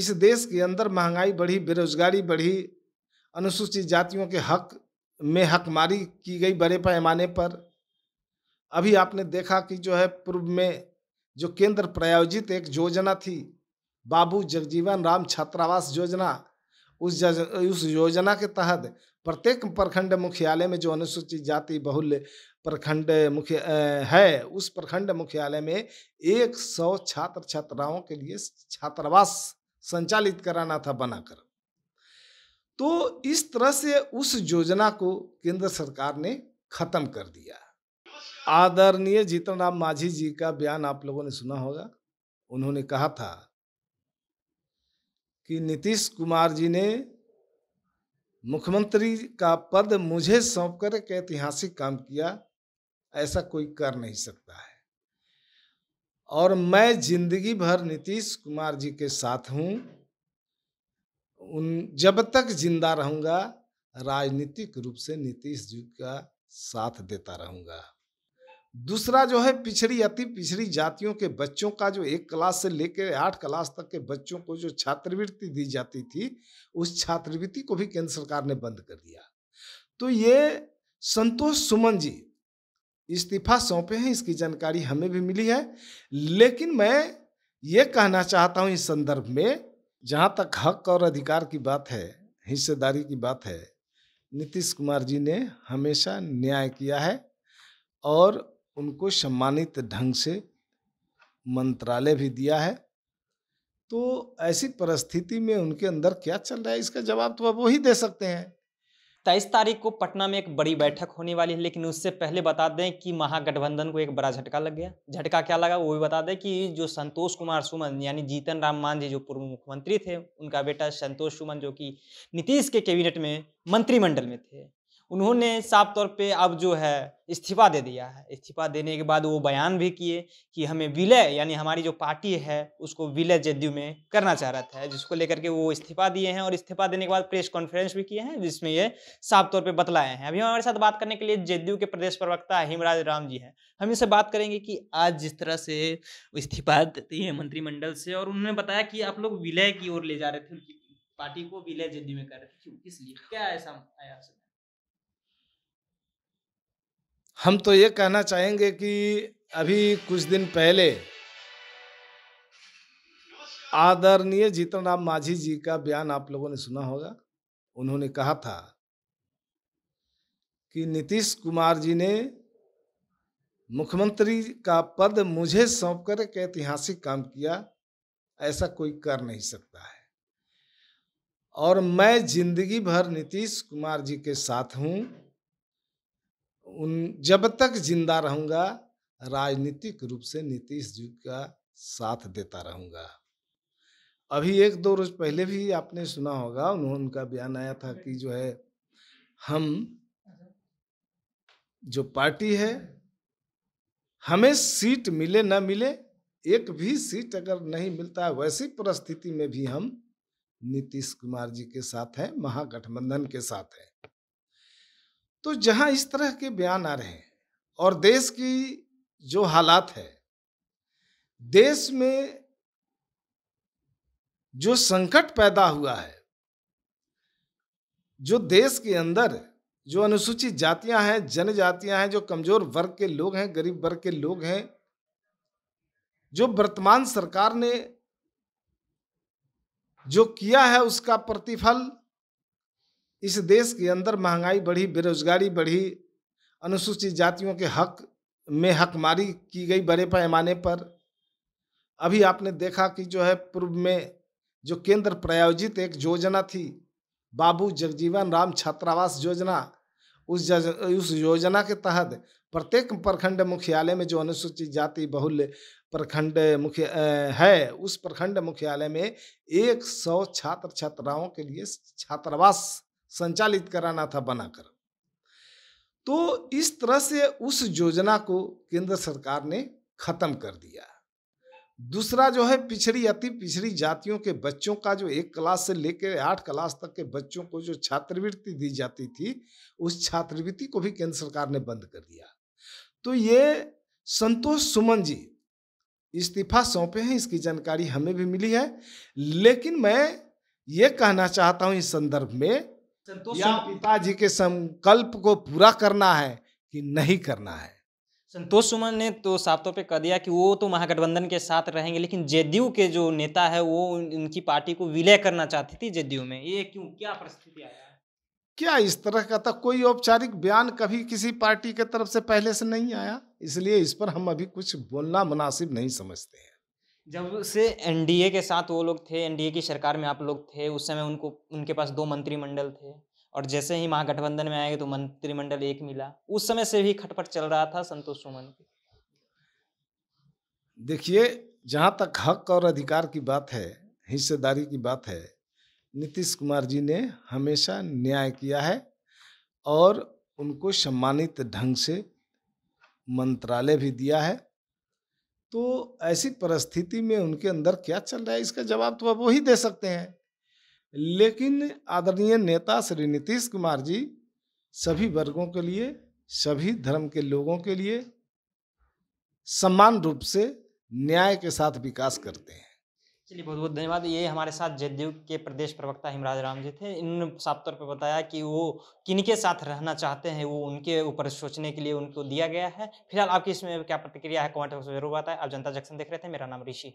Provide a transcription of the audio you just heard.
इस देश के अंदर महंगाई बढ़ी बेरोजगारी बढ़ी अनुसूचित जातियों के हक में हकमारी की गई बड़े पैमाने पर अभी आपने देखा कि जो है पूर्व में जो केंद्र प्रायोजित एक योजना थी बाबू जगजीवन राम छात्रावास योजना उस जज, उस योजना के तहत प्रत्येक प्रखंड मुख्यालय में जो अनुसूचित जाति बहुल्य प्रखंड मुख्य है उस प्रखंड मुख्यालय में 100 छात्र छात्राओं के लिए छात्रावास संचालित कराना था बनाकर तो इस तरह से उस योजना को केंद्र सरकार ने खत्म कर दिया आदरणीय जीतन राम मांझी जी का बयान आप लोगों ने सुना होगा उन्होंने कहा था कि नीतीश कुमार जी ने मुख्यमंत्री का पद मुझे सौंप कर एक ऐतिहासिक काम किया ऐसा कोई कर नहीं सकता है और मैं जिंदगी भर नीतीश कुमार जी के साथ हूँ उन जब तक जिंदा रहूँगा राजनीतिक रूप से नीतीश जी का साथ देता रहूँगा दूसरा जो है पिछड़ी अति पिछड़ी जातियों के बच्चों का जो एक क्लास से लेकर आठ क्लास तक के बच्चों को जो छात्रवृत्ति दी जाती थी उस छात्रवृत्ति को भी केंद्र सरकार ने बंद कर दिया तो ये संतोष सुमन जी इस्तीफा सौंपे हैं इसकी जानकारी हमें भी मिली है लेकिन मैं ये कहना चाहता हूँ इस संदर्भ में जहाँ तक हक और अधिकार की बात है हिस्सेदारी की बात है नीतीश कुमार जी ने हमेशा न्याय किया है और उनको सम्मानित ढंग से मंत्रालय भी दिया है तो ऐसी परिस्थिति में उनके अंदर क्या चल रहा है इसका जवाब तो अब वही दे सकते हैं तेईस तारीख को पटना में एक बड़ी बैठक होने वाली है लेकिन उससे पहले बता दें कि महागठबंधन को एक बड़ा झटका लग गया झटका क्या लगा वो भी बता दें कि जो संतोष कुमार सुमन यानी जीतन राम मांझी जो पूर्व मुख्यमंत्री थे उनका बेटा संतोष सुमन जो कि नीतीश के कैबिनेट में मंत्रिमंडल में थे उन्होंने साफ तौर पे अब जो है इस्तीफा दे दिया है इस्तीफा देने के बाद वो बयान भी किए कि हमें विलय यानी हमारी जो पार्टी है उसको विलय जदयू में करना चाह रहा था जिसको लेकर के वो इस्तीफा दिए हैं और इस्तीफा देने के बाद प्रेस कॉन्फ्रेंस भी किए हैं जिसमें ये साफ तौर पर बतलाए हैं अभी हमारे साथ बात करने के लिए जदयू के प्रदेश प्रवक्ता हिमराज राम जी हैं हम इनसे बात करेंगे कि आज जिस तरह से इस्तीफा देती है मंत्रिमंडल से और उन्होंने बताया कि आप लोग विलय की ओर ले जा रहे थे पार्टी को विलय जदयू में कर रहे थे किस लिए क्या ऐसा आया हम तो ये कहना चाहेंगे कि अभी कुछ दिन पहले आदरणीय जीतन राम माझी जी का बयान आप लोगों ने सुना होगा उन्होंने कहा था कि नीतीश कुमार जी ने मुख्यमंत्री का पद मुझे सौंपकर एक ऐतिहासिक काम किया ऐसा कोई कर नहीं सकता है और मैं जिंदगी भर नीतीश कुमार जी के साथ हूं उन जब तक जिंदा रहूंगा राजनीतिक रूप से नीतीश जी का साथ देता रहूंगा अभी एक दो रोज पहले भी आपने सुना होगा उन्होंने उनका बयान आया था कि जो है हम जो पार्टी है हमें सीट मिले ना मिले एक भी सीट अगर नहीं मिलता है वैसी परिस्थिति में भी हम नीतीश कुमार जी के साथ हैं महागठबंधन के साथ हैं तो जहां इस तरह के बयान आ रहे हैं और देश की जो हालात है देश में जो संकट पैदा हुआ है जो देश के अंदर जो अनुसूचित जातियां हैं जनजातियां हैं जो कमजोर वर्ग के लोग हैं गरीब वर्ग के लोग हैं जो वर्तमान सरकार ने जो किया है उसका प्रतिफल इस देश के अंदर महंगाई बढ़ी बेरोजगारी बढ़ी अनुसूचित जातियों के हक में हकमारी की गई बड़े पैमाने पर अभी आपने देखा कि जो है पूर्व में जो केंद्र प्रायोजित एक योजना थी बाबू जगजीवन राम छात्रावास योजना उस जज, उस योजना के तहत प्रत्येक प्रखंड मुख्यालय में जो अनुसूचित जाति बहुल्य प्रखंड मुख्य है उस प्रखंड मुख्यालय में 100 छात्र छात्राओं के लिए छात्रावास संचालित कराना था बनाकर तो इस तरह से उस योजना को केंद्र सरकार ने खत्म कर दिया दूसरा जो है पिछड़ी अति पिछड़ी जातियों के बच्चों का जो एक क्लास से लेकर आठ क्लास तक के बच्चों को जो छात्रवृत्ति दी जाती थी उस छात्रवृत्ति को भी केंद्र सरकार ने बंद कर दिया तो ये संतोष सुमन जी इस्तीफा सौंपे हैं इसकी जानकारी हमें भी मिली है लेकिन मैं ये कहना चाहता हूँ इस संदर्भ में या पिताजी के संकल्प को पूरा करना है कि नहीं करना है संतोष सुमन ने तो साफ तौर पर कह दिया कि वो तो महागठबंधन के साथ रहेंगे लेकिन जेडीयू के जो नेता है वो इनकी पार्टी को विलय करना चाहती थी जेडीयू में ये क्यों क्या परिस्थिति आया क्या इस तरह का था कोई औपचारिक बयान कभी किसी पार्टी के तरफ से पहले से नहीं आया इसलिए इस पर हम अभी कुछ बोलना मुनासिब नहीं समझते हैं जब से एनडीए के साथ वो लोग थे एनडीए की सरकार में आप लोग थे उस समय उनको उनके पास दो मंत्रिमंडल थे और जैसे ही महागठबंधन में आएंगे तो मंत्रिमंडल एक मिला उस समय से भी खटपट चल रहा था संतोष सुमन की देखिए जहाँ तक हक और अधिकार की बात है हिस्सेदारी की बात है नीतीश कुमार जी ने हमेशा न्याय किया है और उनको सम्मानित ढंग से मंत्रालय भी दिया है तो ऐसी परिस्थिति में उनके अंदर क्या चल रहा है इसका जवाब तो अब वही दे सकते हैं लेकिन आदरणीय नेता श्री नीतीश कुमार जी सभी वर्गों के लिए सभी धर्म के लोगों के लिए समान रूप से न्याय के साथ विकास करते हैं चलिए बहुत बहुत धन्यवाद ये हमारे साथ जदयू के प्रदेश प्रवक्ता हिमराज राम जी थे इन्होंने साफ तौर पर बताया कि वो किन के साथ रहना चाहते हैं वो उनके ऊपर सोचने के लिए उनको दिया गया है फिलहाल आपकी इसमें क्या प्रतिक्रिया है कमेंट बॉक्स में जरूर बताएं आप जनता जंक्शन देख रहे थे मेरा नाम ऋषि